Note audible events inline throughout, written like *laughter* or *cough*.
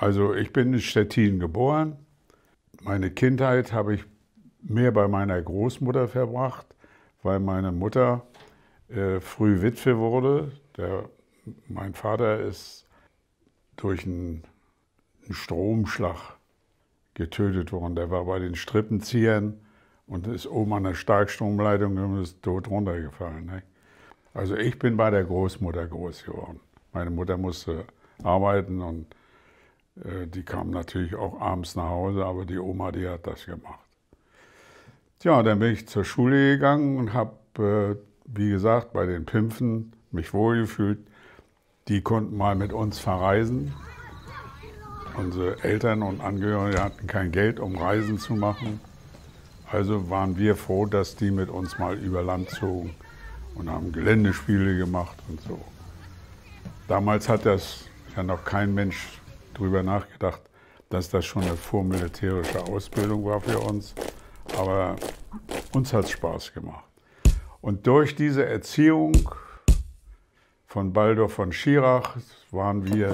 Also ich bin in Stettin geboren. Meine Kindheit habe ich mehr bei meiner Großmutter verbracht, weil meine Mutter äh, früh Witwe wurde. Der, mein Vater ist durch einen, einen Stromschlag getötet worden. Der war bei den Strippenziehern und ist oben an der Starkstromleitung und ist tot runtergefallen. Ne? Also ich bin bei der Großmutter groß geworden. Meine Mutter musste arbeiten und äh, die kamen natürlich auch abends nach Hause, aber die Oma, die hat das gemacht. Tja, dann bin ich zur Schule gegangen und habe, äh, wie gesagt, bei den Pimpfen mich wohlgefühlt. Die konnten mal mit uns verreisen. Unsere Eltern und Angehörige hatten kein Geld, um Reisen zu machen. Also waren wir froh, dass die mit uns mal über Land zogen und haben Geländespiele gemacht und so. Damals hat das ja noch kein Mensch drüber nachgedacht, dass das schon eine vormilitärische Ausbildung war für uns. Aber uns hat es Spaß gemacht. Und durch diese Erziehung von Baldur von Schirach waren wir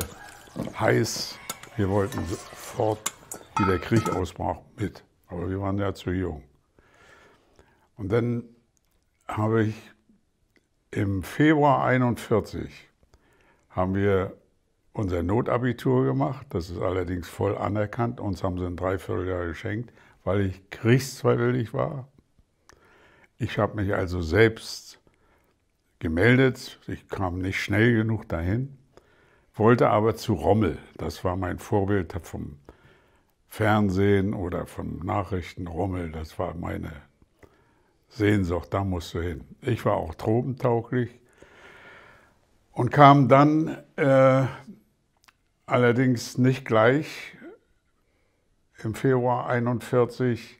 heiß. Wir wollten sofort, wie der Krieg ausbrach, mit. Aber wir waren ja zu jung. Und dann habe ich im Februar 1941 haben wir unser Notabitur gemacht. Das ist allerdings voll anerkannt. Uns haben sie ein Dreivierteljahr geschenkt, weil ich kriegsfreiwillig war. Ich habe mich also selbst gemeldet. Ich kam nicht schnell genug dahin, wollte aber zu Rommel. Das war mein Vorbild vom Fernsehen oder von Nachrichten. Rommel, das war meine Sehnsucht, da musst du hin. Ich war auch tropentauglich und kam dann äh, allerdings nicht gleich im Februar 1941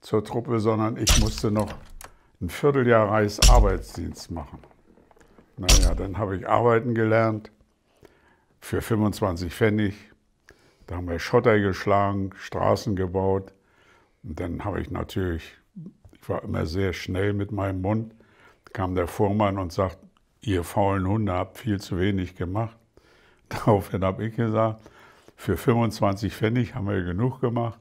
zur Truppe, sondern ich musste noch ein Vierteljahr Reis Arbeitsdienst machen. Naja, dann habe ich arbeiten gelernt für 25 Pfennig. Da haben wir Schotter geschlagen, Straßen gebaut. Und dann habe ich natürlich, ich war immer sehr schnell mit meinem Mund, kam der Vormann und sagt, ihr faulen Hunde habt viel zu wenig gemacht. Daraufhin habe ich gesagt, für 25 Pfennig haben wir genug gemacht.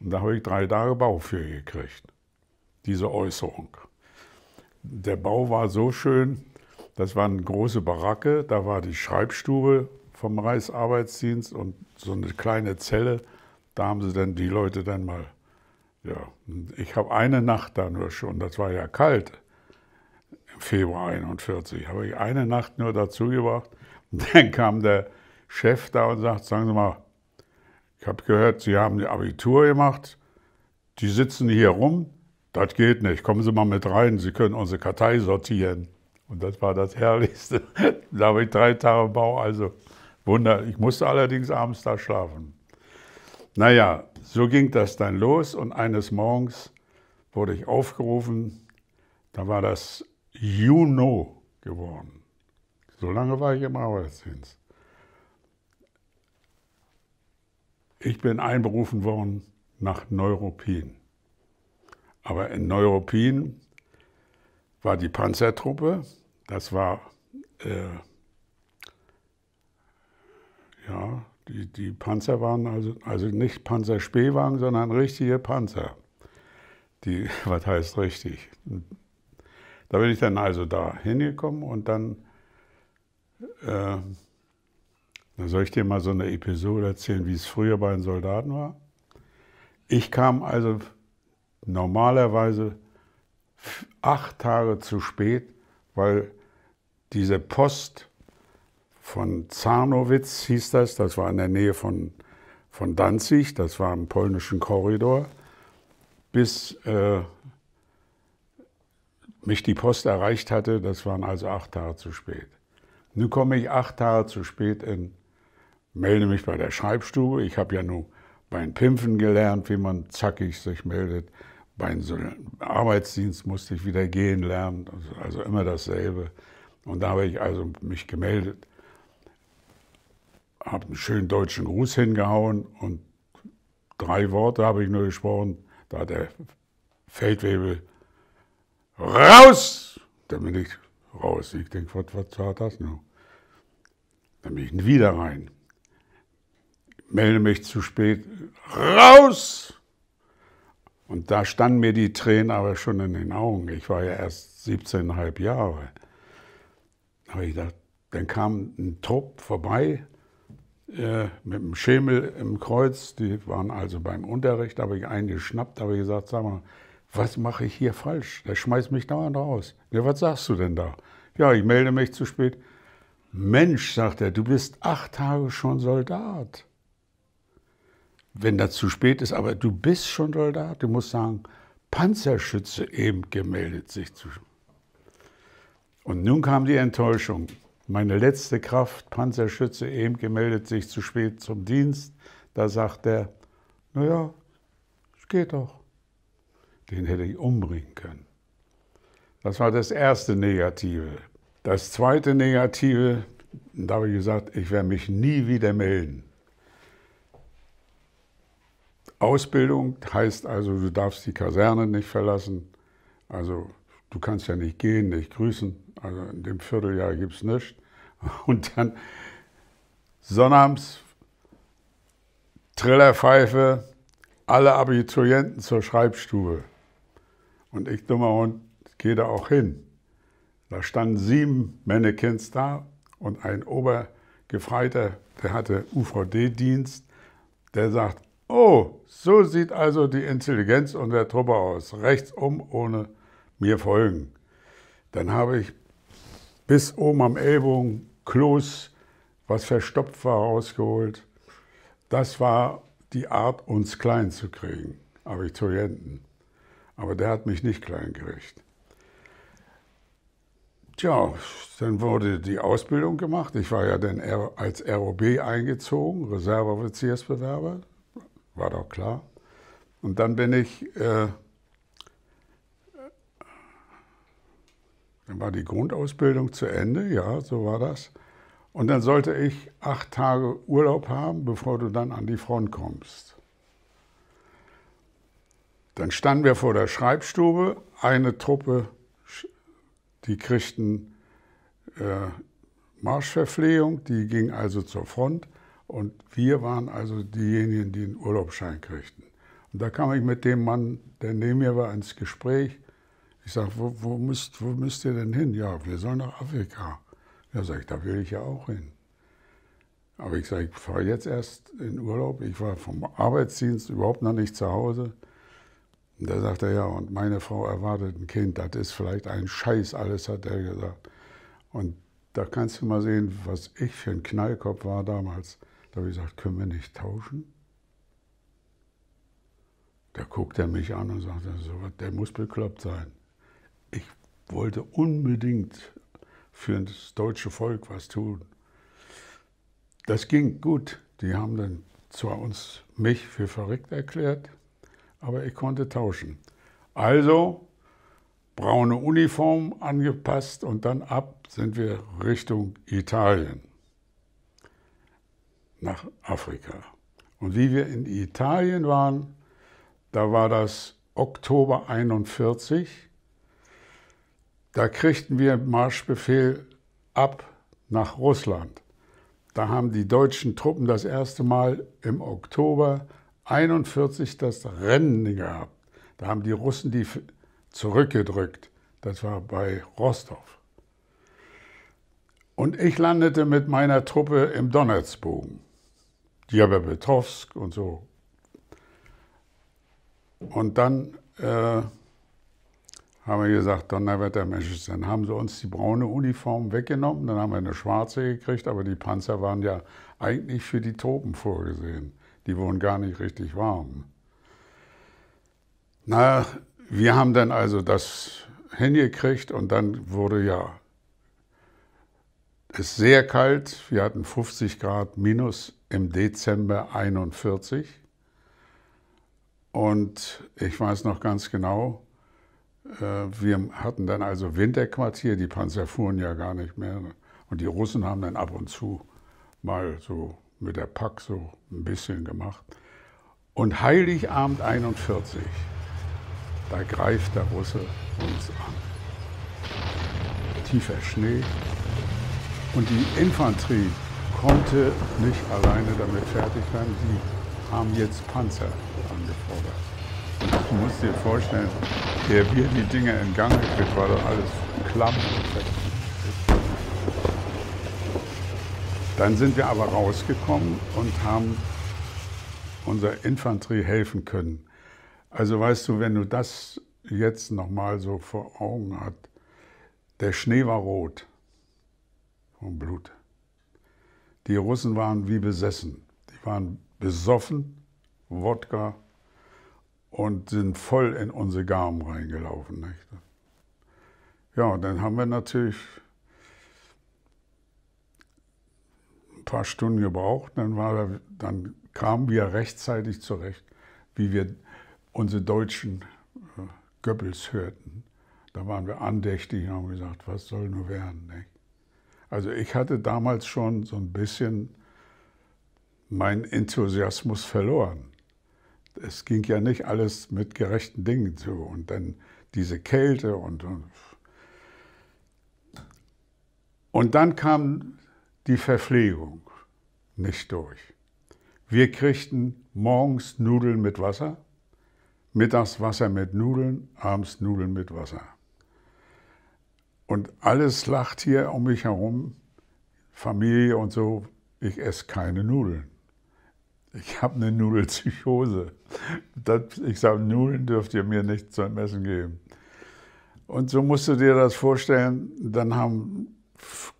Und da habe ich drei Tage Bau für gekriegt, diese Äußerung. Der Bau war so schön, das war eine große Baracke, da war die Schreibstube vom Reichsarbeitsdienst und so eine kleine Zelle. Da haben sie dann die Leute dann mal, ja, ich habe eine Nacht da nur schon, das war ja kalt, im Februar 1941, habe ich eine Nacht nur dazu gebracht, dann kam der Chef da und sagt, sagen Sie mal, ich habe gehört, Sie haben die Abitur gemacht, die sitzen hier rum, das geht nicht, kommen Sie mal mit rein, Sie können unsere Kartei sortieren. Und das war das Herrlichste. *laughs* da habe ich drei Tage Bau, also Wunder. Ich musste allerdings abends da schlafen. Naja, so ging das dann los und eines Morgens wurde ich aufgerufen, da war das Juno geworden. So lange war ich im Arbeitsdienst. Ich bin einberufen worden nach Neuruppin. Aber in Neuruppin war die Panzertruppe, das war äh, ja, die, die Panzer waren also, also nicht Panzerspähwagen, sondern richtige Panzer. Die, *laughs* was heißt richtig? Da bin ich dann also da hingekommen und dann äh, dann soll ich dir mal so eine Episode erzählen, wie es früher bei den Soldaten war. Ich kam also normalerweise acht Tage zu spät, weil diese Post von Zarnowitz hieß das, das war in der Nähe von, von Danzig, das war im polnischen Korridor, bis äh, mich die Post erreicht hatte, das waren also acht Tage zu spät. Nun komme ich acht Tage zu spät in, melde mich bei der Schreibstube. Ich habe ja nun beim Pimpfen gelernt, wie man zackig sich meldet. Beim Arbeitsdienst musste ich wieder gehen lernen, also, also immer dasselbe. Und da habe ich also mich gemeldet, habe einen schönen deutschen Gruß hingehauen und drei Worte habe ich nur gesprochen. Da hat der Feldwebel raus, damit ich raus. Ich denke, was, was war das noch? Dann bin ich wieder rein. Melde mich zu spät. Raus! Und da standen mir die Tränen aber schon in den Augen. Ich war ja erst 17,5 Jahre. Aber ich dachte, dann kam ein Trupp vorbei äh, mit einem Schemel im Kreuz. Die waren also beim Unterricht, habe ich einen geschnappt, habe ich gesagt, sag mal, was mache ich hier falsch? Der schmeißt mich dauernd raus. Ja, was sagst du denn da? Ja, ich melde mich zu spät. Mensch, sagt er, du bist acht Tage schon Soldat. Wenn das zu spät ist, aber du bist schon Soldat, du musst sagen, Panzerschütze eben gemeldet sich zu. Und nun kam die Enttäuschung. Meine letzte Kraft, Panzerschütze eben gemeldet sich zu spät zum Dienst. Da sagt er, naja, es geht doch den hätte ich umbringen können. Das war das erste Negative. Das zweite Negative, da habe ich gesagt, ich werde mich nie wieder melden. Ausbildung heißt also, du darfst die Kaserne nicht verlassen. Also du kannst ja nicht gehen, nicht grüßen. Also in dem Vierteljahr gibt es nichts. *laughs* Und dann sonnabends Trillerpfeife, alle Abiturienten zur Schreibstube. Und ich, dummer Hund, gehe da auch hin. Da standen sieben Mannequins da und ein Obergefreiter, der hatte UVD-Dienst, der sagt, oh, so sieht also die Intelligenz und der Truppe aus, rechts um, ohne mir folgen. Dann habe ich bis oben am Ellbogen Kloß, was verstopft war, rausgeholt. Das war die Art, uns klein zu kriegen, abiturienten. Aber der hat mich nicht klein gekriegt. Tja, dann wurde die Ausbildung gemacht. Ich war ja dann als ROB eingezogen, Reserveoffiziersbewerber, war doch klar. Und dann bin ich, äh, dann war die Grundausbildung zu Ende, ja, so war das. Und dann sollte ich acht Tage Urlaub haben, bevor du dann an die Front kommst. Dann standen wir vor der Schreibstube, eine Truppe, die kriegten äh, Marschverpflegung, die ging also zur Front und wir waren also diejenigen, die einen Urlaubsschein kriegten. Und da kam ich mit dem Mann, der neben mir war, ins Gespräch. Ich sage, wo, wo, müsst, wo müsst ihr denn hin? Ja, wir sollen nach Afrika. Ja, sage ich, da will ich ja auch hin. Aber ich sage, ich fahre jetzt erst in Urlaub. Ich war vom Arbeitsdienst überhaupt noch nicht zu Hause. Und da sagt er, ja, und meine Frau erwartet ein Kind, das ist vielleicht ein Scheiß alles, hat er gesagt. Und da kannst du mal sehen, was ich für ein Knallkopf war damals. Da habe ich gesagt, können wir nicht tauschen? Da guckt er mich an und sagt, der muss bekloppt sein. Ich wollte unbedingt für das deutsche Volk was tun. Das ging gut. Die haben dann zwar uns, mich für verrückt erklärt, aber ich konnte tauschen. Also braune Uniform angepasst und dann ab sind wir Richtung Italien, nach Afrika. Und wie wir in Italien waren, da war das Oktober 41. Da kriegten wir Marschbefehl ab nach Russland. Da haben die deutschen Truppen das erste Mal im Oktober 1941 das Rennen gehabt. Da haben die Russen die zurückgedrückt. Das war bei Rostov. Und ich landete mit meiner Truppe im Donnersbogen, Djabetowsk und so. Und dann äh, haben wir gesagt, Donnerwetter, Mensch, dann haben sie uns die braune Uniform weggenommen, dann haben wir eine schwarze gekriegt, aber die Panzer waren ja eigentlich für die Tropen vorgesehen die wurden gar nicht richtig warm. Na, wir haben dann also das hingekriegt und dann wurde ja es sehr kalt. Wir hatten 50 Grad minus im Dezember 41. Und ich weiß noch ganz genau, äh, wir hatten dann also Winterquartier, die Panzer fuhren ja gar nicht mehr. Und die Russen haben dann ab und zu mal so mit der Pack so ein bisschen gemacht. Und Heiligabend 41, da greift der Russe uns an. Tiefer Schnee und die Infanterie konnte nicht alleine damit fertig werden. Die haben jetzt Panzer angefordert. Und ich muss dir vorstellen, der wir die Dinger in Gang gekriegt, war doch alles klamm. Dann sind wir aber rausgekommen und haben unserer Infanterie helfen können. Also weißt du, wenn du das jetzt nochmal so vor Augen hast, der Schnee war rot vom Blut. Die Russen waren wie besessen. Die waren besoffen, Wodka und sind voll in unsere Garmen reingelaufen. Nicht? Ja, und dann haben wir natürlich ein paar Stunden gebraucht. Dann, war er, dann kamen wir rechtzeitig zurecht, wie wir unsere deutschen äh, Goebbels hörten. Da waren wir andächtig und haben gesagt, was soll nur werden. Nicht? Also ich hatte damals schon so ein bisschen meinen Enthusiasmus verloren. Es ging ja nicht alles mit gerechten Dingen zu. Und dann diese Kälte und, und und dann kam die Verpflegung nicht durch. Wir kriegten morgens Nudeln mit Wasser, mittags Wasser mit Nudeln, abends Nudeln mit Wasser. Und alles lacht hier um mich herum, Familie und so, ich esse keine Nudeln. Ich habe eine Nudelpsychose. Das, ich sage, Nudeln dürft ihr mir nicht zum Essen geben. Und so musst du dir das vorstellen, dann haben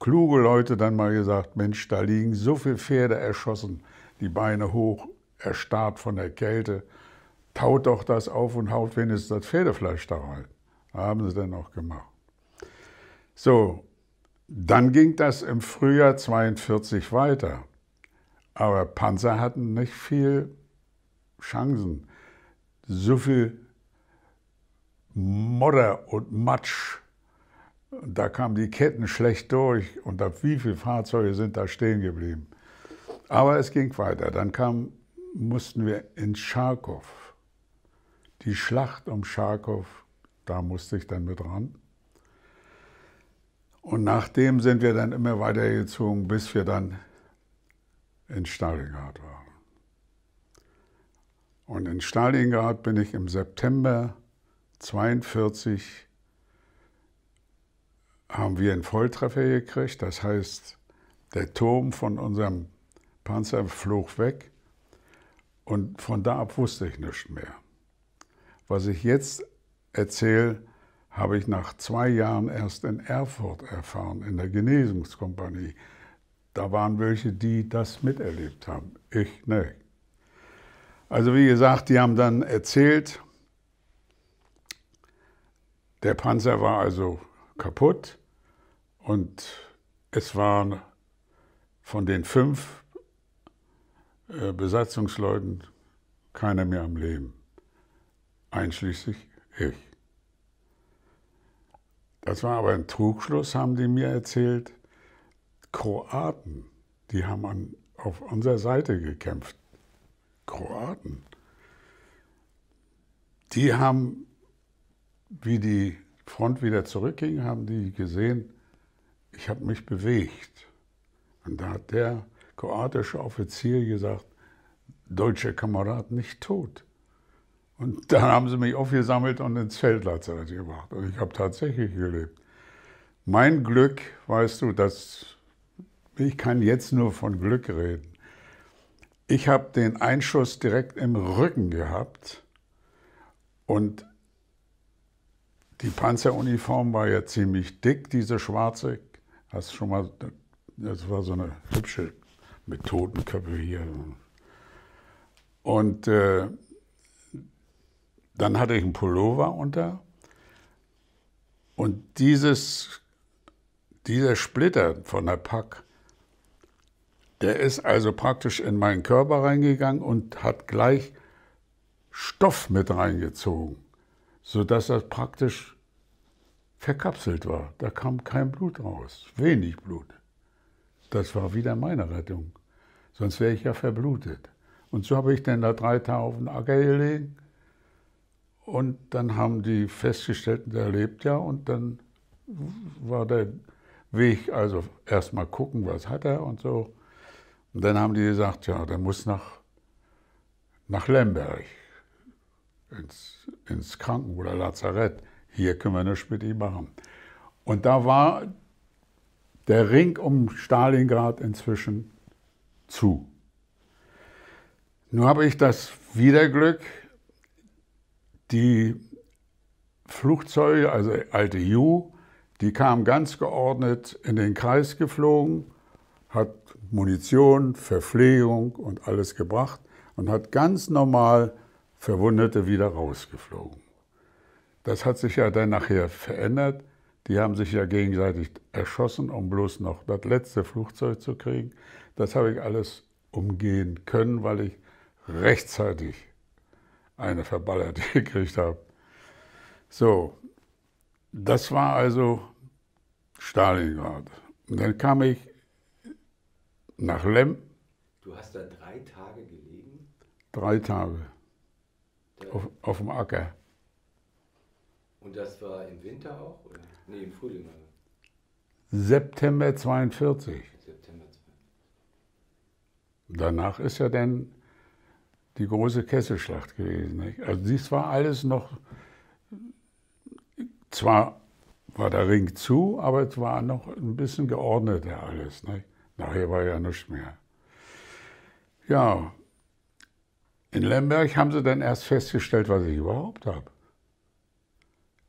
kluge Leute dann mal gesagt, Mensch, da liegen so viele Pferde erschossen, die Beine hoch, erstarrt von der Kälte. Taut doch das auf und haut wenigstens das Pferdefleisch da rein. Haben sie dann auch gemacht. So, dann ging das im Frühjahr 1942 weiter. Aber Panzer hatten nicht viel Chancen. So viel Modder und Matsch da kamen die Ketten schlecht durch und da, wie viele Fahrzeuge sind da stehen geblieben. Aber es ging weiter. Dann kam, mussten wir in Scharkow. Die Schlacht um Scharkow, da musste ich dann mit ran. Und nachdem sind wir dann immer weitergezogen, bis wir dann in Stalingrad waren. Und in Stalingrad bin ich im September 1942 haben wir einen Volltreffer gekriegt. Das heißt, der Turm von unserem Panzer flog weg und von da ab wusste ich nichts mehr. Was ich jetzt erzähle, habe ich nach zwei Jahren erst in Erfurt erfahren, in der Genesungskompanie. Da waren welche, die das miterlebt haben. Ich nicht. Also wie gesagt, die haben dann erzählt, der Panzer war also kaputt. Und es waren von den fünf äh, Besatzungsleuten keiner mehr am Leben, einschließlich ich. Das war aber ein Trugschluss, haben die mir erzählt. Kroaten, die haben an, auf unserer Seite gekämpft. Kroaten. Die haben, wie die Front wieder zurückging, haben die gesehen, ich habe mich bewegt. Und da hat der kroatische Offizier gesagt, deutscher Kamerad nicht tot. Und dann haben sie mich aufgesammelt und ins Feldlazarett gebracht. Und ich habe tatsächlich gelebt. Mein Glück, weißt du, das, ich kann jetzt nur von Glück reden. Ich habe den Einschuss direkt im Rücken gehabt und die Panzeruniform war ja ziemlich dick, diese schwarze Hast schon mal, das war so eine hübsche mit Totenköpfe hier. Und äh, dann hatte ich einen Pullover unter. Und dieses, dieser Splitter von der Pack, der ist also praktisch in meinen Körper reingegangen und hat gleich Stoff mit reingezogen, sodass das praktisch verkapselt war. Da kam kein Blut raus, wenig Blut. Das war wieder meine Rettung. Sonst wäre ich ja verblutet. Und so habe ich dann da drei Tage auf den Acker gelegen. Und dann haben die festgestellt, der lebt ja. Und dann war der Weg, also erstmal gucken, was hat er und so. Und dann haben die gesagt, ja, der muss nach, nach Lemberg, ins, ins Kranken- oder Lazarett hier können wir nichts mit machen. Und da war der Ring um Stalingrad inzwischen zu. Nun habe ich das Wiederglück, die Flugzeuge, also alte Ju, die kamen ganz geordnet in den Kreis geflogen, hat Munition, Verpflegung und alles gebracht und hat ganz normal Verwundete wieder rausgeflogen. Das hat sich ja dann nachher verändert. Die haben sich ja gegenseitig erschossen, um bloß noch das letzte Flugzeug zu kriegen. Das habe ich alles umgehen können, weil ich rechtzeitig eine verballert *laughs* gekriegt habe. So, das war also Stalingrad. Und dann kam ich nach Lem. Du hast da drei Tage gelegen? Drei Tage. Auf, auf dem Acker. Und das war im Winter auch? Oder? Nee, im Frühling. Also. September 42. September 42. Danach ist ja dann die große Kesselschlacht gewesen. Nicht? Also dies war alles noch, zwar war der Ring zu, aber es war noch ein bisschen geordneter alles. Nicht? Nachher war ja nichts mehr. Ja, in Lemberg haben sie dann erst festgestellt, was ich überhaupt habe.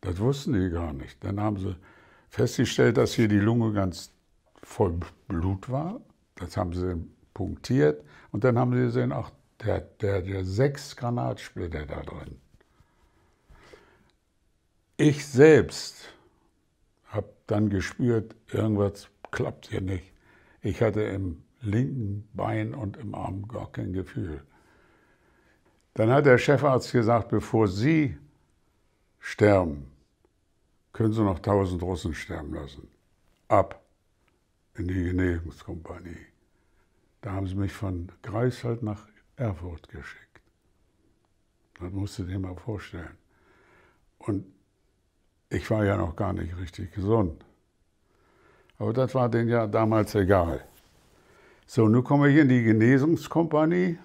Das wussten die gar nicht. Dann haben sie festgestellt, dass hier die Lunge ganz voll Blut war. Das haben sie punktiert und dann haben sie gesehen, ach, der, der, der sechs Granatsplitter da drin. Ich selbst habe dann gespürt, irgendwas klappt hier nicht. Ich hatte im linken Bein und im Arm gar kein Gefühl. Dann hat der Chefarzt gesagt, bevor Sie sterben, können Sie noch 1000 Russen sterben lassen. Ab in die Genehmigungskompanie. Da haben sie mich von Greifswald nach Erfurt geschickt. Das musst du dir mal vorstellen. Und ich war ja noch gar nicht richtig gesund. Aber das war denen ja damals egal. So, nun kommen wir hier in die Genesungskompanie.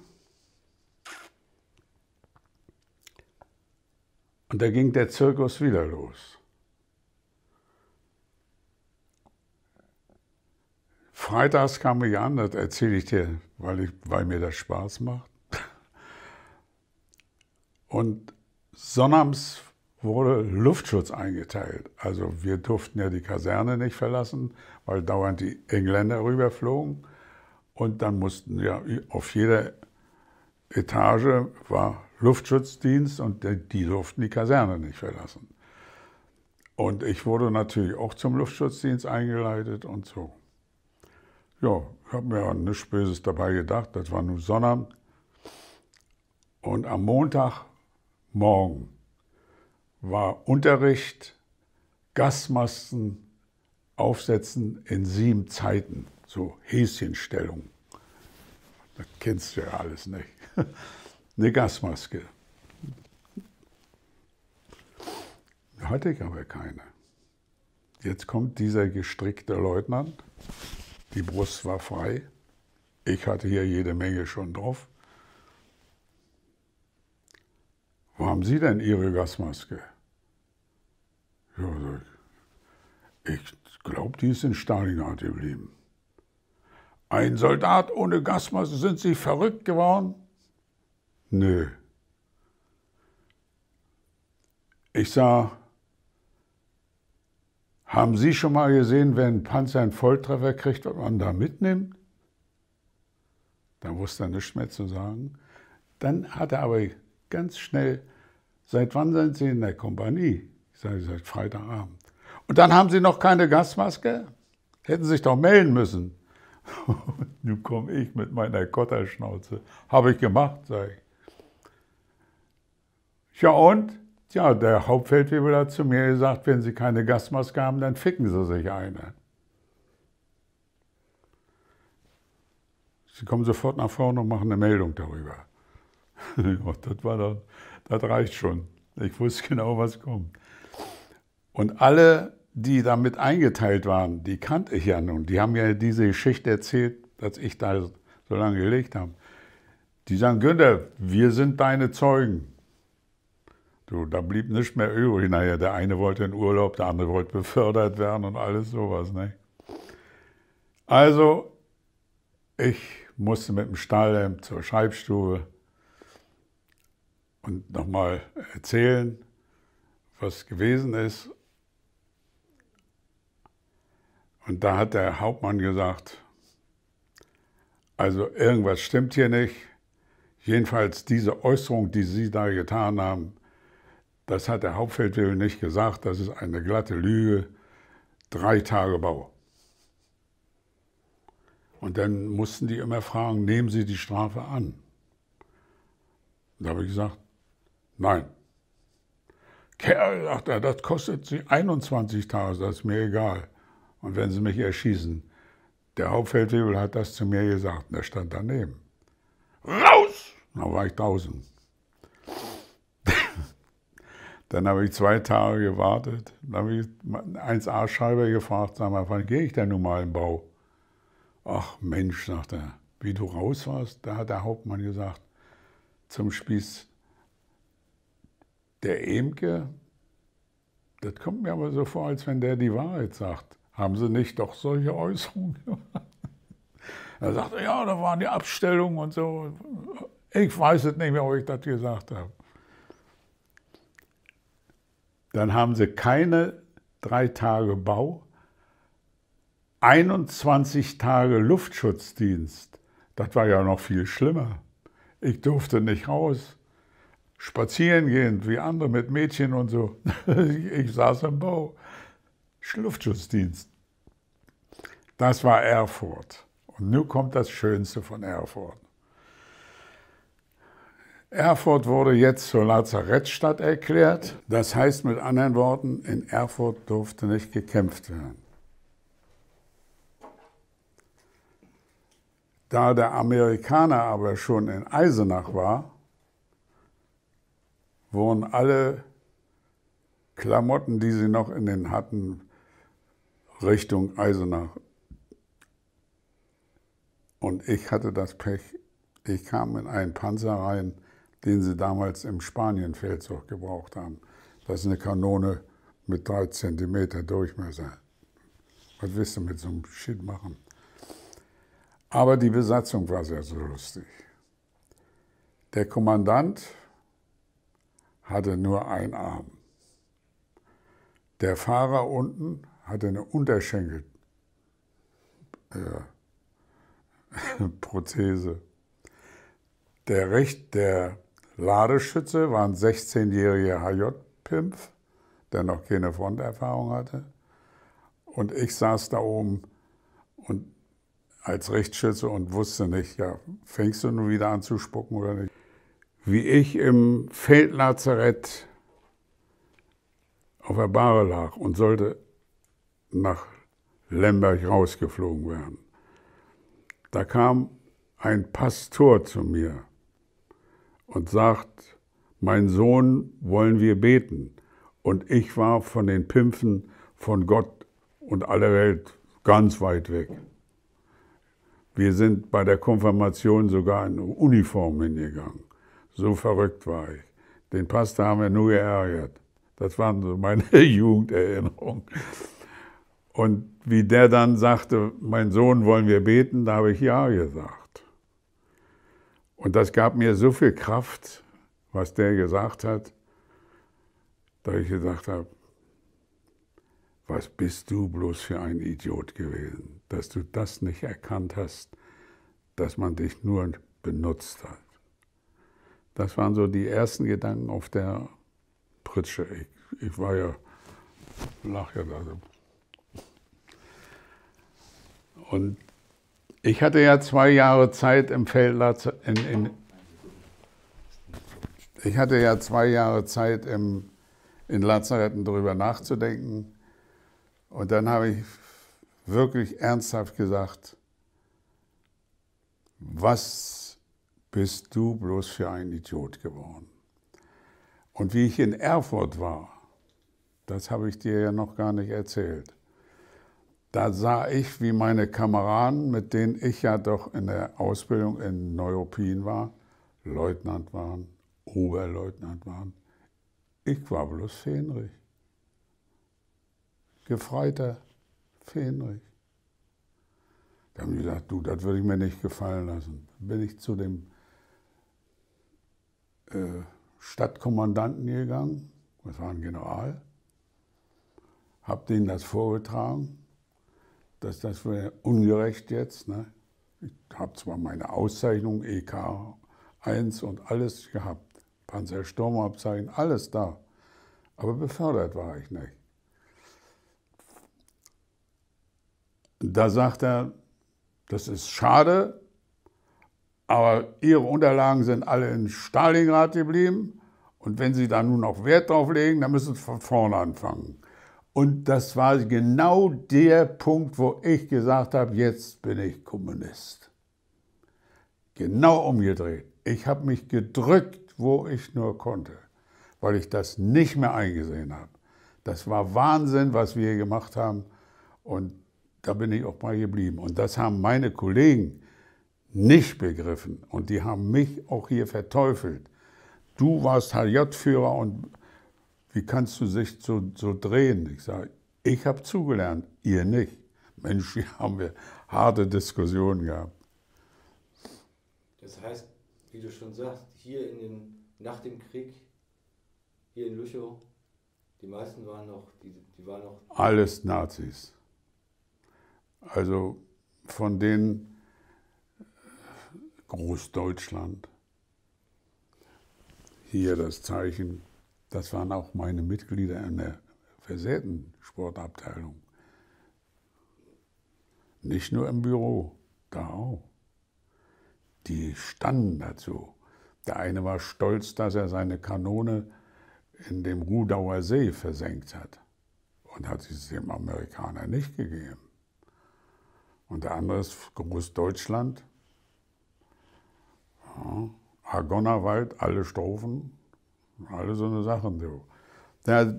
Und da ging der Zirkus wieder los. Freitags kam ich an, das erzähle ich dir, weil, ich, weil mir das Spaß macht. Und sonnabends wurde Luftschutz eingeteilt. Also wir durften ja die Kaserne nicht verlassen, weil dauernd die Engländer rüberflogen. Und dann mussten ja auf jeder Etage war Luftschutzdienst und die durften die Kaserne nicht verlassen. Und ich wurde natürlich auch zum Luftschutzdienst eingeleitet und so. Ja, ich habe mir an nichts Böses dabei gedacht. Das war nur Sonnabend. Und am Montagmorgen war Unterricht, Gasmasken aufsetzen in sieben Zeiten, so Häschenstellung. Das kennst du ja alles nicht. *laughs* Eine Gasmaske. Hatte ich aber keine. Jetzt kommt dieser gestrickte Leutnant die Brust war frei. Ich hatte hier jede Menge schon drauf. Wo haben Sie denn Ihre Gasmaske? Ja, ich glaube, die ist in Stalingrad geblieben. Ein Soldat ohne Gasmaske, sind Sie verrückt geworden? Nö. Ich sah haben Sie schon mal gesehen, wenn ein Panzer einen Volltreffer kriegt, was man da mitnimmt? Da wusste er nichts mehr zu sagen. Dann hat er aber ganz schnell, seit wann sind Sie in der Kompanie? Ich sage, seit Freitagabend. Und dann haben Sie noch keine Gasmaske? Hätten Sie sich doch melden müssen. *laughs* Nun komme ich mit meiner Kotterschnauze. Habe ich gemacht, sage ich. Ja und? Ja, der Hauptfeldwebel hat zu mir gesagt, wenn Sie keine Gasmaske haben, dann ficken Sie sich eine. Sie kommen sofort nach vorne und machen eine Meldung darüber. *laughs* das, war doch, das reicht schon. Ich wusste genau, was kommt. Und alle, die damit eingeteilt waren, die kannte ich ja nun. Die haben ja diese Geschichte erzählt, dass ich da so lange gelegt habe. Die sagen, Günther, wir sind deine Zeugen. Du, da blieb nichts mehr übrig. Naja, der eine wollte in Urlaub, der andere wollte befördert werden und alles sowas. Ne? Also, ich musste mit dem Stahlhelm zur Schreibstube und nochmal erzählen, was gewesen ist. Und da hat der Hauptmann gesagt, also irgendwas stimmt hier nicht. Jedenfalls diese Äußerung, die Sie da getan haben, das hat der Hauptfeldwebel nicht gesagt, das ist eine glatte Lüge. Drei Tage Bau. Und dann mussten die immer fragen, nehmen Sie die Strafe an? Da habe ich gesagt, nein. Kerl, sagt er, das kostet Sie 21 Tage, das ist mir egal. Und wenn Sie mich erschießen, der Hauptfeldwebel hat das zu mir gesagt und er stand daneben. Raus! Da war ich draußen. Dann habe ich zwei Tage gewartet. Dann habe ich 1A-Schreiber gefragt, sag mal, wann gehe ich denn nun mal im Bau? Ach Mensch, sagt er, wie du raus warst, da hat der Hauptmann gesagt, zum Spieß, der Emke, das kommt mir aber so vor, als wenn der die Wahrheit sagt. Haben Sie nicht doch solche Äußerungen gemacht? *laughs* Er sagt, ja, da waren die Abstellungen und so. Ich weiß es nicht mehr, ob ich das gesagt habe dann haben sie keine drei Tage Bau, 21 Tage Luftschutzdienst. Das war ja noch viel schlimmer. Ich durfte nicht raus. Spazieren gehen, wie andere mit Mädchen und so. *laughs* Ich saß im Bau. Luftschutzdienst. Das war Erfurt. Und nun kommt das Schönste von Erfurt. Erfurt wurde jetzt zur Lazarettstadt erklärt. Das heißt mit anderen Worten, in Erfurt durfte nicht gekämpft werden. Da der Amerikaner aber schon in Eisenach war, wurden alle Klamotten, die sie noch in den hatten, Richtung Eisenach. Und ich hatte das Pech, ich kam in einen Panzer rein, den sie damals im Spanienfeldzug gebraucht haben. Das ist eine Kanone mit drei Zentimeter Durchmesser. Was willst du mit so einem Shit machen? Aber die Besatzung war sehr so lustig. Der Kommandant hatte nur einen Arm. Der Fahrer unten hatte eine Unterschenkelprothese. Äh, *laughs* der Recht, der Ladeschütze war ein 16-jähriger HJ-Pimpf, der noch keine Fronterfahrung hatte. Und ich saß da oben und als Rechtsschütze und wusste nicht, ja, fängst du nun wieder an zu spucken oder nicht. Wie ich im Feldlazarett auf der Bahre lag und sollte nach Lemberg rausgeflogen werden. Da kam ein Pastor zu mir und sagt, mein Sohn, wollen wir beten. Und ich war von den Pimpfen von Gott und aller Welt ganz weit weg. Wir sind bei der Konfirmation sogar in Uniform hingegangen. So verrückt war ich. Den Pastor haben wir nur geärgert. Das waren so meine *laughs* Jugenderinnerungen. Und wie der dann sagte, mein Sohn, wollen wir beten, da habe ich ja gesagt. Und das gab mir so viel Kraft, was der gesagt hat, dass ich gedacht habe, was bist du bloß für ein Idiot gewesen, dass du das nicht erkannt hast, dass man dich nur benutzt hat. Das waren so die ersten Gedanken auf der Pritsche. Ich, ich war ja, lach ja da. Und ich hatte ja zwei Jahre Zeit im Feldler, in, in, ich hatte ja zwei Jahre Zeit im, in Lazaretten darüber nachzudenken. Und dann habe ich wirklich ernsthaft gesagt, was bist du bloß für ein Idiot geworden? Und wie ich in Erfurt war, das habe ich dir ja noch gar nicht erzählt. Da sah ich, wie meine Kameraden, mit denen ich ja doch in der Ausbildung in Neuruppin war, Leutnant waren, Oberleutnant waren. Ich war bloß Fähnrich. Gefreiter Fähnrich. Da haben die gesagt, du, das würde ich mir nicht gefallen lassen. Bin ich zu dem äh, Stadtkommandanten gegangen, das war ein General, hab denen das vorgetragen dass das wäre ungerecht jetzt. Ne? Ich habe zwar meine Auszeichnung EK 1 und alles gehabt, Panzersturmabzeichen, alles da, aber befördert war ich nicht. Da sagt er, das ist schade, aber Ihre Unterlagen sind alle in Stalingrad geblieben und wenn Sie da nun noch Wert drauf legen, dann müssen Sie von vorne anfangen. Und das war genau der Punkt, wo ich gesagt habe, jetzt bin ich Kommunist. Genau umgedreht. Ich habe mich gedrückt, wo ich nur konnte, weil ich das nicht mehr eingesehen habe. Das war Wahnsinn, was wir gemacht haben. Und da bin ich auch bei geblieben. Und das haben meine Kollegen nicht begriffen. Und die haben mich auch hier verteufelt. Du warst HJ-Führer und wie kannst du sich so, so drehen? Ich sage, ich habe zugelernt, ihr nicht. Mensch, hier haben wir harte Diskussionen gehabt. Das heißt, wie du schon sagst, hier in den, nach dem Krieg, hier in Lüchow, die meisten waren noch, die, die waren noch. Alles Nazis. Also von denen äh, Großdeutschland. Hier das Zeichen das waren auch meine Mitglieder in der versäten Sportabteilung. Nicht nur im Büro, da auch. Die standen dazu. Der eine war stolz, dass er seine Kanone in dem Rudauer See versenkt hat und hat sie dem Amerikaner nicht gegeben. Und der andere ist Großdeutschland. Ja. Argonnerwald, alle Strophen, alle so eine Sachen, du. Ja,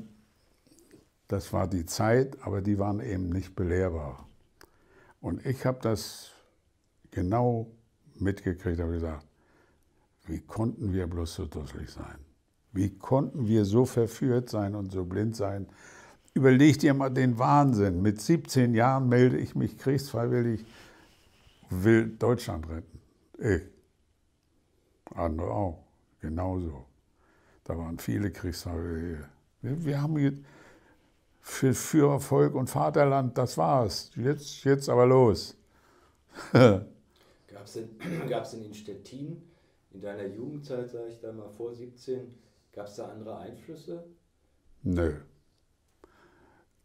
das war die Zeit, aber die waren eben nicht belehrbar. Und ich habe das genau mitgekriegt, habe gesagt, wie konnten wir bloß so dusselig sein? Wie konnten wir so verführt sein und so blind sein? Überleg dir mal den Wahnsinn. Mit 17 Jahren melde ich mich kriegsfreiwillig, will Deutschland retten. Ich. Andere auch. Genauso. Da waren viele Kriegstagel. Wir, wir haben für Führer, Volk und Vaterland, das war's. Jetzt, jetzt aber los. *laughs* Gab es denn, *clears throat* gab's denn in Stettin, in deiner Jugendzeit, sage ich da mal, vor 17, gab es da andere Einflüsse? Nö.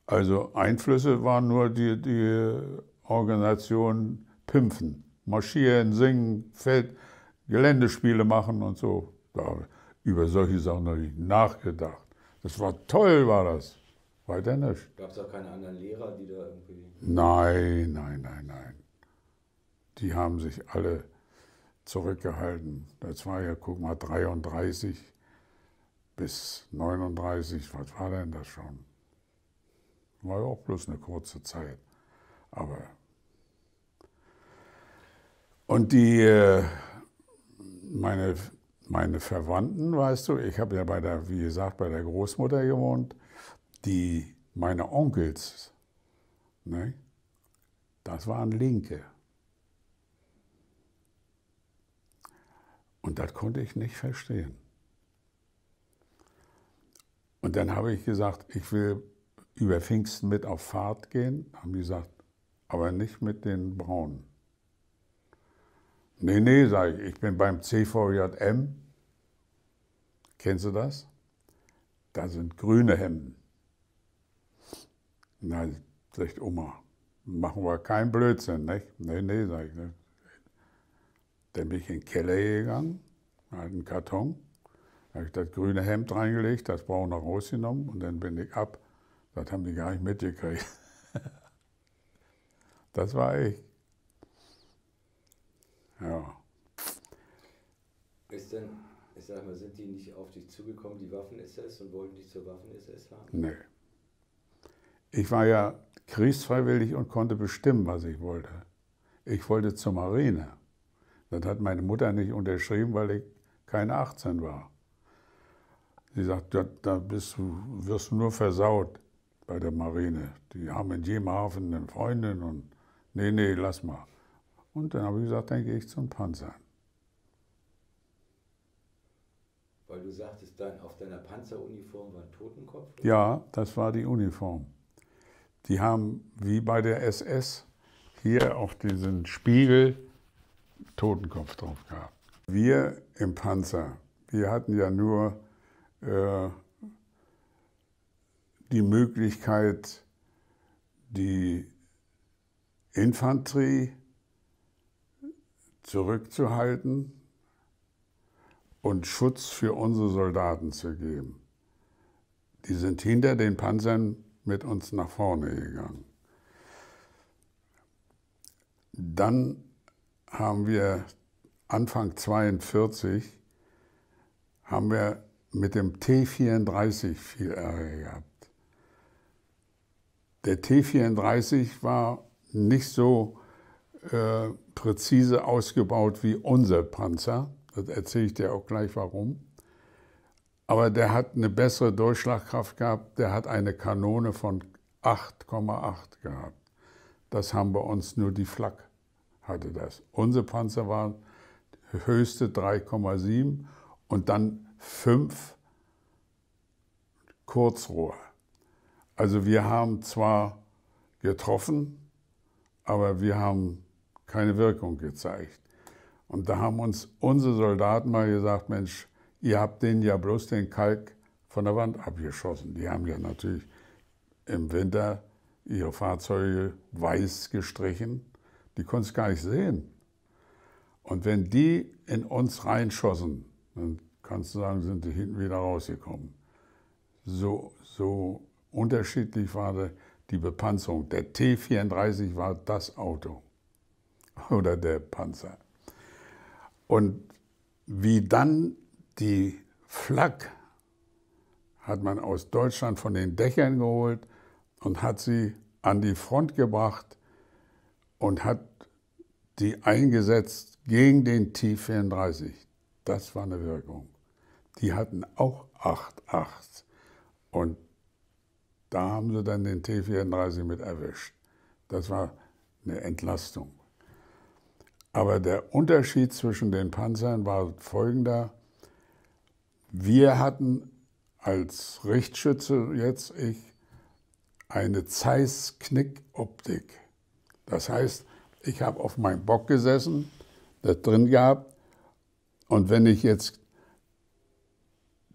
Also Einflüsse waren nur die, die Organisation Pimpfen, marschieren, singen, Feld, Geländespiele machen und so. Da über solche Sachen noch nicht nachgedacht. Das war toll, war das. Weiter nicht. Gab es auch keine anderen Lehrer, die da irgendwie. Nein, nein, nein, nein. Die haben sich alle zurückgehalten. Das war ja, guck mal, 33 bis 39, was war denn das schon? War ja auch bloß eine kurze Zeit. Aber. Und die, äh, meine meine Verwandten, weißt du, ich habe ja bei der, wie gesagt, bei der Großmutter gewohnt, die, meine Onkels, ne, das waren Linke. Und das konnte ich nicht verstehen. Und dann habe ich gesagt, ich will über Pfingsten mit auf Fahrt gehen. Haben die gesagt, aber nicht mit den Braunen. Nee, nee, sage ich, ich bin beim CVJM. Kennst du das? Da sind grüne Hemden. Na, sagt Oma, machen wir keinen Blödsinn, nicht? Nee, nee, sage ich. Ne? Dann bin ich in den Keller gegangen, einen Karton, habe ich das grüne Hemd reingelegt, das noch rausgenommen und dann bin ich ab. Das haben die gar nicht mitgekriegt. *laughs* Das war ich. Ja. Ist denn, ich sag mal, sind die nicht auf dich zugekommen, die Waffen-SS, und wollten dich zur Waffen-SS haben? Nee. Ich war ja kriegsfreiwillig und konnte bestimmen, was ich wollte. Ich wollte zur Marine. Das hat meine Mutter nicht unterschrieben, weil ich keine 18 war. Sie sagt, da, da bist du, wirst du nur versaut bei der Marine. Die haben in jedem Hafen eine Freundin und nee, nee, lass mal. Und dann habe ich gesagt, dann gehe ich zum Panzer. Weil du sagtest, dann auf deiner Panzeruniform war ein Totenkopf? Oder? Ja, das war die Uniform. Die haben wie bei der SS hier auf diesen Spiegel Totenkopf drauf gehabt. Wir im Panzer, wir hatten ja nur äh, die Möglichkeit, die Infanterie zurückzuhalten und Schutz für unsere Soldaten zu geben. Die sind hinter den Panzern mit uns nach vorne gegangen. Dann haben wir Anfang 1942 haben wir mit dem T-34 viel Ärger gehabt. Der T-34 war nicht so äh, präzise ausgebaut wie unser Panzer. Das erzähle ich dir auch gleich warum. Aber der hat eine bessere Durchschlagkraft gehabt. Der hat eine Kanone von 8,8 gehabt. Das haben bei uns nur die Flak hatte das. Unser Panzer waren höchste 3,7 und dann 5 Kurzrohr. Also wir haben zwar getroffen, aber wir haben keine Wirkung gezeigt. Und da haben uns unsere Soldaten mal gesagt, Mensch, ihr habt denen ja bloß den Kalk von der Wand abgeschossen. Die haben ja natürlich im Winter ihre Fahrzeuge weiß gestrichen. Die konnten es gar nicht sehen. Und wenn die in uns reinschossen, dann kannst du sagen, sind die hinten wieder rausgekommen. So, so unterschiedlich war die Bepanzerung. Der T34 war das Auto oder der Panzer. Und wie dann die Flak hat man aus Deutschland von den Dächern geholt und hat sie an die Front gebracht und hat die eingesetzt gegen den T-34. Das war eine Wirkung. Die hatten auch 8,8 und da haben sie dann den T-34 mit erwischt. Das war eine Entlastung. Aber der Unterschied zwischen den Panzern war folgender. Wir hatten als Richtschütze jetzt ich eine Zeiss-Knick-Optik. Das heißt, ich habe auf meinem Bock gesessen, das drin gehabt und wenn ich jetzt,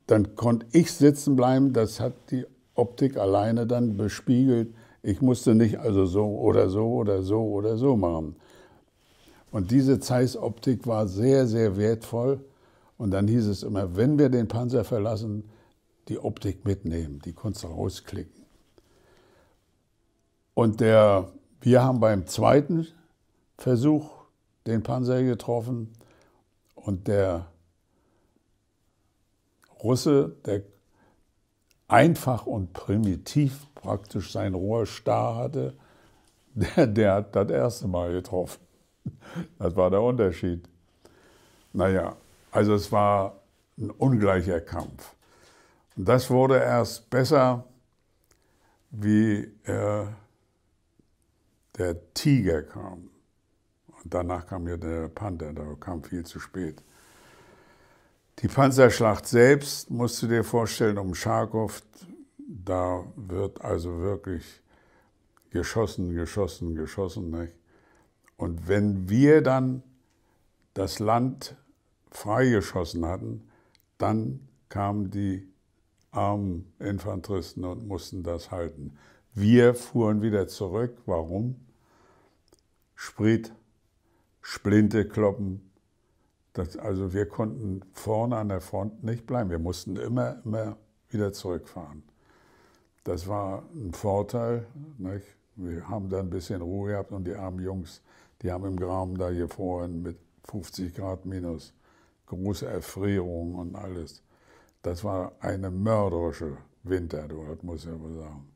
dann konnte ich sitzen bleiben, das hat die Optik alleine dann bespiegelt. Ich musste nicht also so oder so oder so oder so machen. Und diese Zeiss-Optik war sehr, sehr wertvoll. Und dann hieß es immer, wenn wir den Panzer verlassen, die Optik mitnehmen, die Kunst rausklicken. Und der, wir haben beim zweiten Versuch den Panzer getroffen und der Russe, der einfach und primitiv praktisch sein Rohr starr hatte, *laughs* der, der hat das erste Mal getroffen. Das war der Unterschied. Naja, also es war ein ungleicher Kampf. Und das wurde erst besser, wie äh, der Tiger kam. Und danach kam ja der Panther, der kam viel zu spät. Die Panzerschlacht selbst, musst du dir vorstellen, um Scharkow, da wird also wirklich geschossen, geschossen, geschossen. Nicht? Und wenn wir dann das Land freigeschossen hatten, dann kamen die armen Infanteristen und mussten das halten. Wir fuhren wieder zurück. Warum? Sprit, Splintekloppen. Das, also wir konnten vorne an der Front nicht bleiben. Wir mussten immer, immer wieder zurückfahren. Das war ein Vorteil. Nicht? Wir haben da ein bisschen Ruhe gehabt und die armen Jungs die haben im Graben da gefroren mit 50 Grad minus, große Erfrierungen und alles. Das war eine mörderische Winter, das muss ich aber sagen.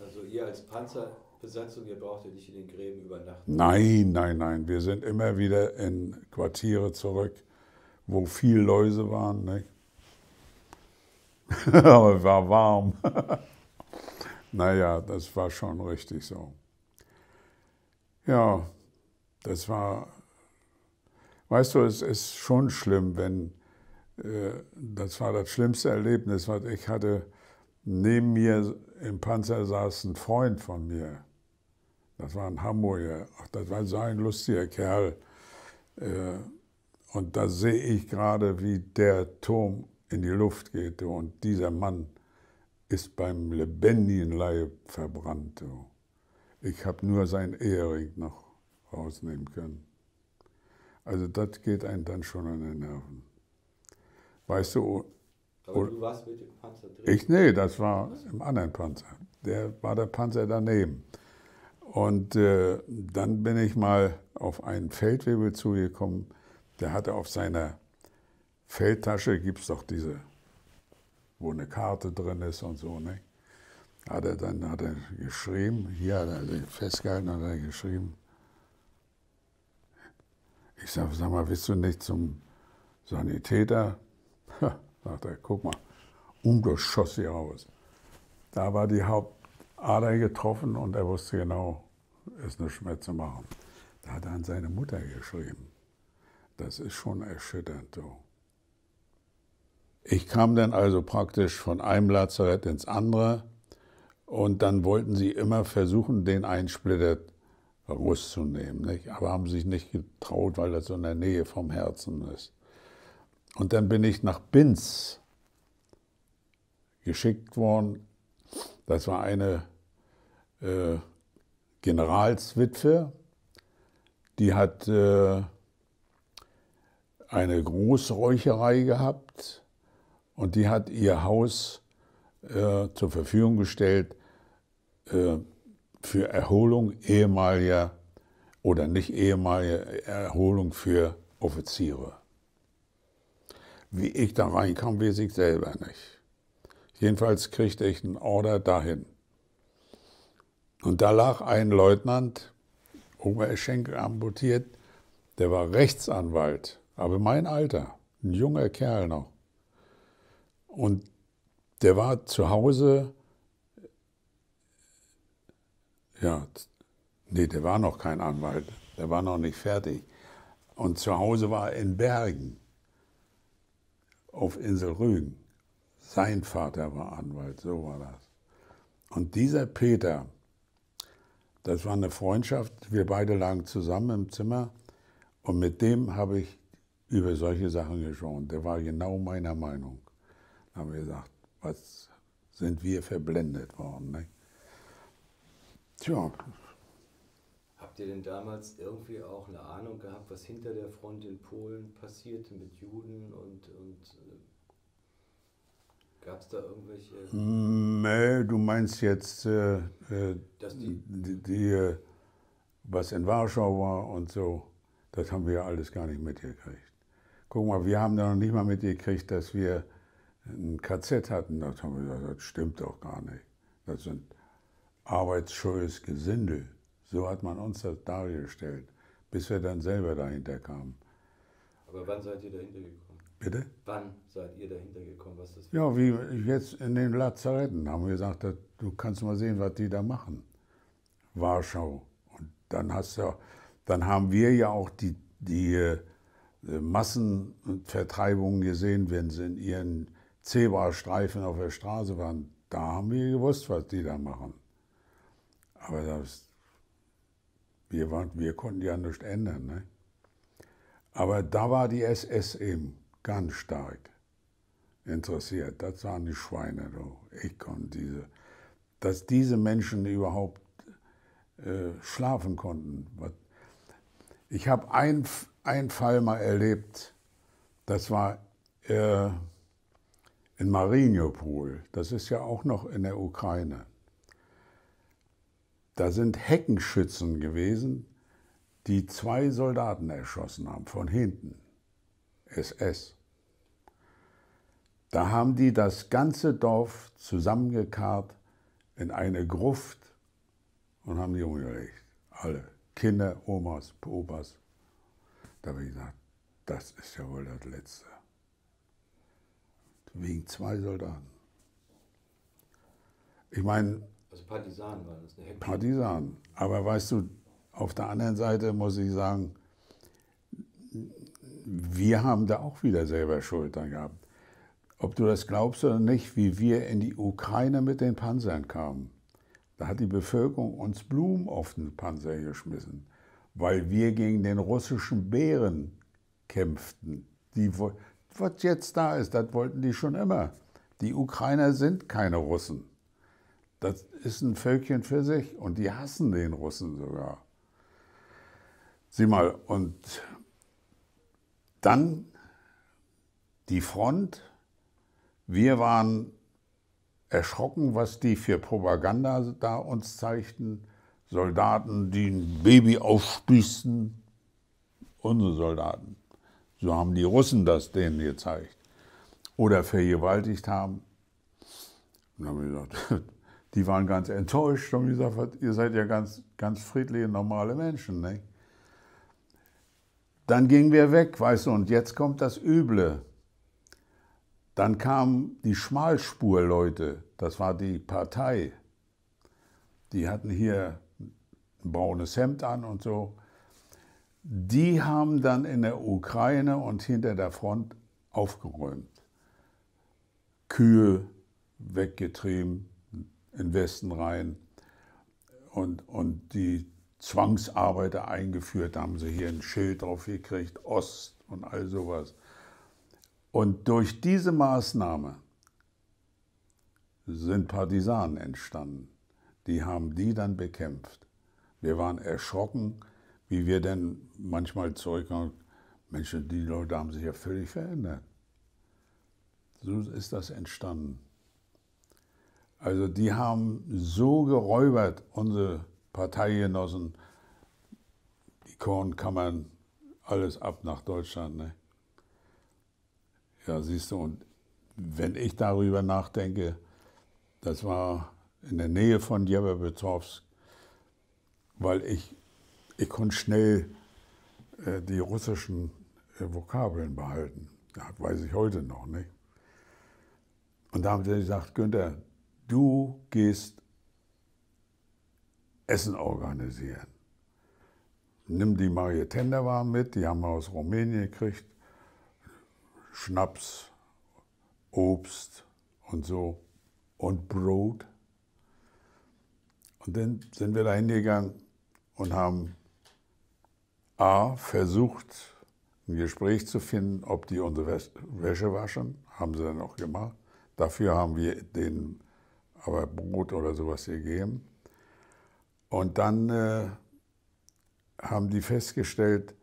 Also ihr als Panzerbesatzung, ihr braucht ja nicht in den Gräben übernachten? Nein, nein, nein. Wir sind immer wieder in Quartiere zurück, wo viel Läuse waren. Nicht? Ne? *laughs* Aber es war warm. *laughs* naja, das war schon richtig so. Ja, das war, weißt du, es ist schon schlimm, wenn, äh, das war das schlimmste Erlebnis, was ich hatte. Neben mir im Panzer saß ein Freund von mir. Das war ein Hamburger. Ach, das war so ein lustiger Kerl. Äh, und da sehe ich gerade, wie der Turm in die Luft geht. Und dieser Mann ist beim lebendigen Leib verbrannt. Ich habe nur sein Ehering noch rausnehmen können. Also das geht einem dann schon an den Nerven. Weißt du, oh, aber du oh, warst mit dem Panzer drin? Ich, nee, das war im anderen Panzer. Der war der Panzer daneben. Und äh, dann bin ich mal auf einen Feldwebel zugekommen, der hatte auf seiner Feldtasche, gibt es doch diese, wo eine Karte drin ist und so, ne? hat er dann hat er geschrieben, hier hat er festgehalten, hat er geschrieben. Ich sage, sag mal, willst du nicht zum Sanitäter? *laughs* Ha, sagt er, guck mal, Umlos schoss sie raus. Da war die Hauptader getroffen und er wusste genau, es ist eine Schmerze zu machen. Da hat er an seine Mutter geschrieben. Das ist schon erschütternd, so. Ich kam dann also praktisch von einem Lazarett ins andere und dann wollten sie immer versuchen, den Einsplitter Splitter rauszunehmen. Nicht? Aber haben sich nicht getraut, weil das so in der Nähe vom Herzen ist. Und dann bin ich nach Binz geschickt worden. Das war eine äh, Generalswitwe, die hat äh, eine Großräucherei gehabt und die hat ihr Haus äh, zur Verfügung gestellt äh, für Erholung ehemaliger oder nicht ehemaliger Erholung für Offiziere. Wie ich da reinkam, weiß ich selber nicht. Jedenfalls kriegte ich einen Order dahin. Und da lag ein Leutnant, Oberschenkel amputiert, der war Rechtsanwalt, aber mein Alter, ein junger Kerl noch. Und der war zu Hause, ja, nee, der war noch kein Anwalt, der war noch nicht fertig. Und zu Hause war er in Bergen, auf Insel Rügen. Sein Vater war Anwalt, so war das. Und dieser Peter, das war eine Freundschaft, wir beide lagen zusammen im Zimmer und mit dem habe ich über solche Sachen geschaut. Der war genau meiner Meinung. Da haben wir gesagt, was sind wir verblendet worden. Ne? Tja. Habt ihr denn damals irgendwie auch eine Ahnung gehabt, was hinter der Front in Polen passierte mit Juden und, und äh, Gab es da irgendwelche. Nee, du meinst jetzt, äh, äh, die, die, die, was in Warschau war und so, das haben wir alles gar nicht mitgekriegt. Guck mal, wir haben da noch nicht mal mitgekriegt, dass wir ein KZ hatten, da haben wir gesagt, das stimmt doch gar nicht. Das sind arbeitsscheues Gesindel. So hat man uns das dargestellt, bis wir dann selber dahinter kamen. Aber wann seid ihr dahinter gekommen? Bitte? Wann seid ihr dahinter gekommen, was das Ja, wie jetzt in den Lazaretten haben wir gesagt, du kannst mal sehen, was die da machen. Warschau. Und dann hast du, dann haben wir ja auch die, die äh, Massenvertreibungen gesehen, wenn sie in ihren Zebrastreifen auf der Straße waren, da haben wir gewusst, was die da machen. Aber das, wir, waren, wir konnten ja nichts ändern. Ne? Aber da war die SS eben ganz stark interessiert. Das waren die Schweine. Du. Ich konnte diese, dass diese Menschen überhaupt äh, schlafen konnten. Ich habe einen Fall mal erlebt, das war äh, in Mariupol, das ist ja auch noch in der Ukraine. Da sind Heckenschützen gewesen, die zwei Soldaten erschossen haben, von hinten, SS. Da haben die das ganze Dorf zusammengekarrt in eine Gruft und haben die umgelegt. Alle, Kinder, Omas, Opas. Da habe ich gesagt, das ist ja wohl das Letzte. Wegen zwei Soldaten. Ich meine. Also Partisanen waren das, ne? Partisanen. Aber weißt du, auf der anderen Seite muss ich sagen, wir haben da auch wieder selber Schultern gehabt. Ob du das glaubst oder nicht, wie wir in die Ukraine mit den Panzern kamen, da hat die Bevölkerung uns Blumen auf den Panzer geschmissen, weil wir gegen den russischen Bären kämpften. Die, was jetzt da ist, das wollten die schon immer. Die Ukrainer sind keine Russen. Das ist ein Völkchen für sich und die hassen den Russen sogar. Sieh mal, und dann die Front. Wir waren erschrocken, was die für Propaganda da uns zeigten. Soldaten, die ein Baby aufspießen. Unsere Soldaten so haben die Russen das denen gezeigt, oder vergewaltigt haben. Und dann haben gesagt, *laughs* die waren ganz enttäuscht und haben gesagt, ihr seid ja ganz, ganz friedliche, normale Menschen. Nicht? Dann gingen wir weg, weißt du, und jetzt kommt das Üble. Dann kamen die Schmalspurleute, das war die Partei. Die hatten hier ein braunes Hemd an und so die haben dann in der Ukraine und hinter der Front aufgeräumt. Kühe weggetrieben, in Westen rein und, und die Zwangsarbeiter eingeführt, da haben sie hier ein Schild drauf gekriegt, Ost und all sowas. Und durch diese Maßnahme sind Partisanen entstanden. Die haben die dann bekämpft. Wir waren erschrocken, wie wir denn manchmal zurückkommen, Menschen, die Leute haben sich ja völlig verändert. So ist das entstanden. Also die haben so geräubert, unsere Parteigenossen, die Kornkammern, alles ab nach Deutschland. Ne? Ja, siehst du, und wenn ich darüber nachdenke, das war in der Nähe von Jebebetovsk, weil ich ich konnte schnell äh, die russischen äh, Vokabeln behalten. Das weiß ich heute noch nicht. Und da haben sie gesagt, Günther, du gehst Essen organisieren. Nimm die Marie Tenderwarm mit, die haben wir aus Rumänien gekriegt. Schnaps, Obst und so und Brot. Und dann sind wir da hingegangen und haben A versucht, ein Gespräch zu finden, ob die unsere Wäsche waschen, haben sie dann auch gemacht. Dafür haben wir denen aber Brot oder sowas gegeben. Und dann äh, haben die festgestellt,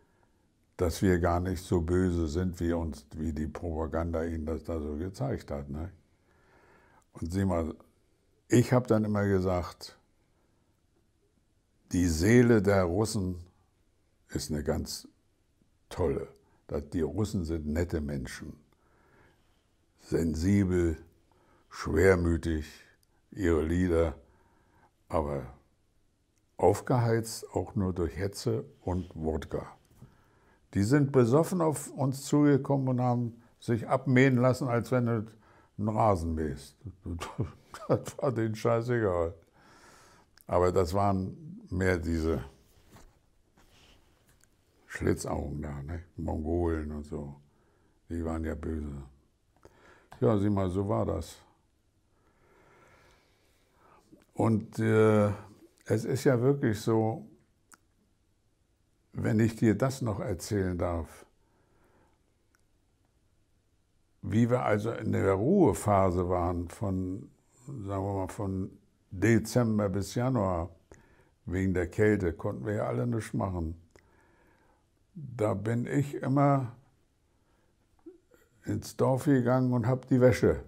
dass wir gar nicht so böse sind, wie uns, wie die Propaganda ihnen das da so gezeigt hat. Ne? Und sieh mal, ich habe dann immer gesagt, die Seele der Russen ist eine ganz tolle. Die Russen sind nette Menschen, sensibel, schwermütig, ihre Lieder, aber aufgeheizt auch nur durch Hetze und Wodka. Die sind besoffen auf uns zugekommen und haben sich abmähen lassen, als wenn du einen Rasen mähst. *laughs* Das war denen scheißegal. Aber das waren mehr diese Schlitzaugen da, ne? Mongolen und so. Die waren ja böse. Ja, sieh mal, so war das. Und äh, es ist ja wirklich so, wenn ich dir das noch erzählen darf, wie wir also in der Ruhephase waren von, sagen wir mal, von Dezember bis Januar, wegen der Kälte, konnten wir ja alle nichts machen da bin ich immer ins Dorf gegangen und habe die Wäsche,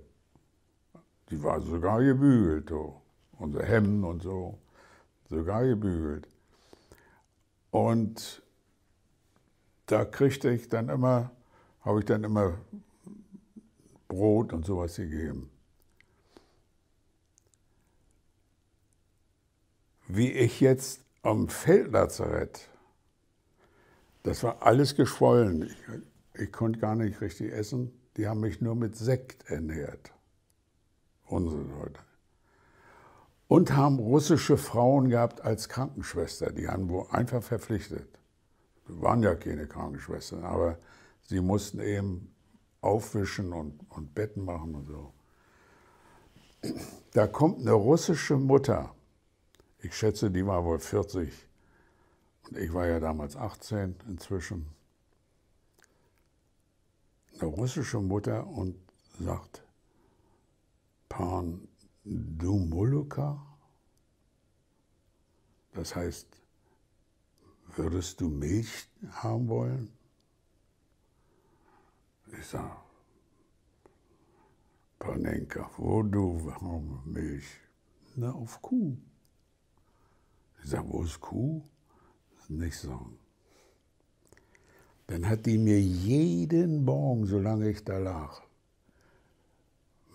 die war sogar gebügelt, so. unsere Hemden und so, sogar gebügelt. Und da kriegte ich dann immer, habe ich dann immer Brot und sowas gegeben. Wie ich jetzt am Feldlazarett das war alles geschwollen. Ich, ich konnte gar nicht richtig essen. Die haben mich nur mit Sekt ernährt. Unsere Leute. Und haben russische Frauen gehabt als Krankenschwester. Die haben wohl einfach verpflichtet. Die waren ja keine Krankenschwestern, aber sie mussten eben aufwischen und, und Betten machen und so. Da kommt eine russische Mutter. Ich schätze, die war wohl 40 und ich war ja damals 18 inzwischen. Eine russische Mutter und sagt, Pan Dumuluka, das heißt, würdest du Milch haben wollen? Ich sage, Panenka, wo du Milch? Na, auf Kuh. Ich sage, wo ist Kuh? nicht sagen. Dann hat die mir jeden Morgen, solange ich da lag,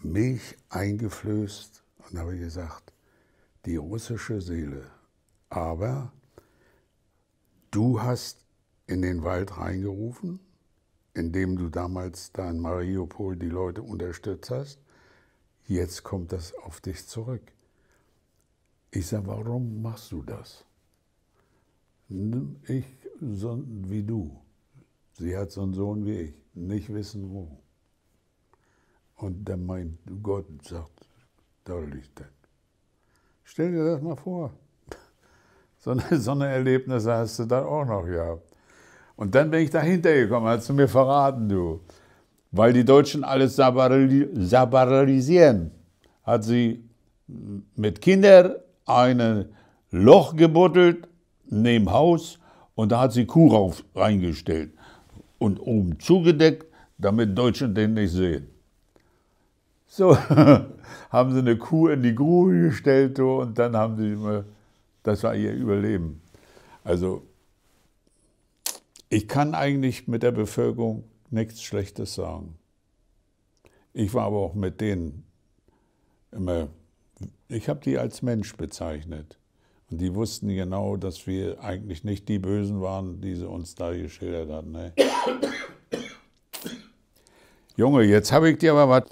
Milch eingeflößt und habe gesagt, die russische Seele. Aber du hast in den Wald reingerufen, indem du damals da in Mariupol die Leute unterstützt hast. Jetzt kommt das auf dich zurück. Ich sage, warum machst du das? Ich so wie du. Sie hat so einen Sohn wie ich, nicht wissen wo. Und dann meint Gott und sagt, da liegt das. Stell dir das mal vor. *laughs* So eine, so eine Erlebnisse hast du dann auch noch gehabt. Und dann bin ich dahinter gekommen, hast du mir verraten, du. Weil die Deutschen alles sabaralisieren, hat sie mit Kindern ein Loch gebuddelt neben Haus und da hat sie Kuh reingestellt und oben zugedeckt, damit Deutsche den nicht sehen. So *laughs* haben sie eine Kuh in die Grube gestellt und dann haben sie immer, das war ihr Überleben. Also ich kann eigentlich mit der Bevölkerung nichts Schlechtes sagen. Ich war aber auch mit denen immer, ich habe die als Mensch bezeichnet. Die wussten genau, dass wir eigentlich nicht die Bösen waren, die sie uns da geschildert hatten. Ne? Junge, jetzt habe ich dir aber was.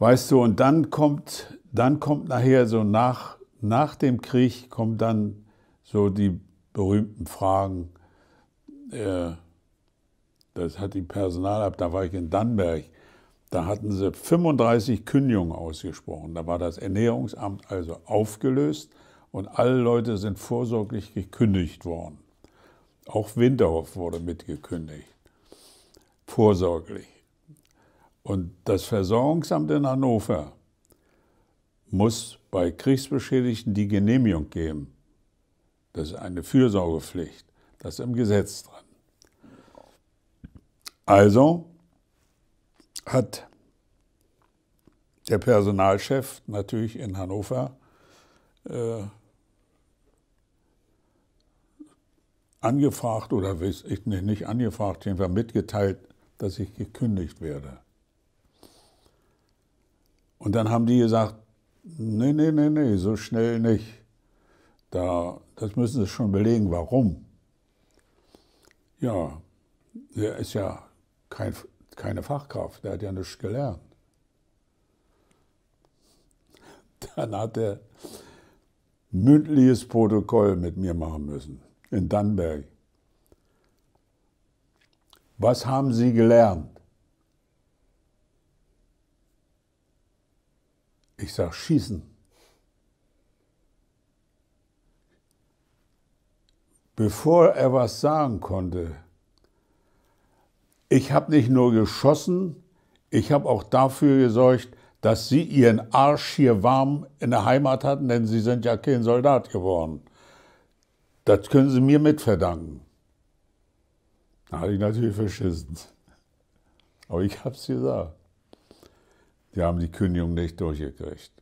Weißt du, und dann kommt, dann kommt nachher so nach, nach dem Krieg, kommen dann so die berühmten Fragen. Äh, das hat die Personalab, da war ich in Dannberg. Da hatten sie 35 Kündigungen ausgesprochen. Da war das Ernährungsamt also aufgelöst und alle Leute sind vorsorglich gekündigt worden. Auch Winterhoff wurde mitgekündigt, vorsorglich. Und das Versorgungsamt in Hannover muss bei Kriegsbeschädigten die Genehmigung geben. Das ist eine Fürsorgepflicht. Das ist im Gesetz dran. Also hat der Personalchef natürlich in Hannover äh, angefragt oder ich nee, nicht angefragt, jedenfalls mitgeteilt, dass ich gekündigt werde. Und dann haben die gesagt, nee, nee, nee, nee, so schnell nicht. Da, das müssen sie schon belegen, warum. Ja, der ist ja kein, keine Fachkraft, der hat ja nichts gelernt. Dann hat er mündliches Protokoll mit mir machen müssen in Dannenberg. Was haben Sie gelernt? Ich sage, schießen. Bevor er was sagen konnte, ich habe nicht nur geschossen, ich habe auch dafür gesorgt, dass Sie Ihren Arsch hier warm in der Heimat hatten, denn Sie sind ja kein Soldat geworden. Das können Sie mir mitverdanken. Da hatte ich natürlich verschissen. Aber ich hab's gesagt. Die haben die Kündigung nicht durchgekriegt.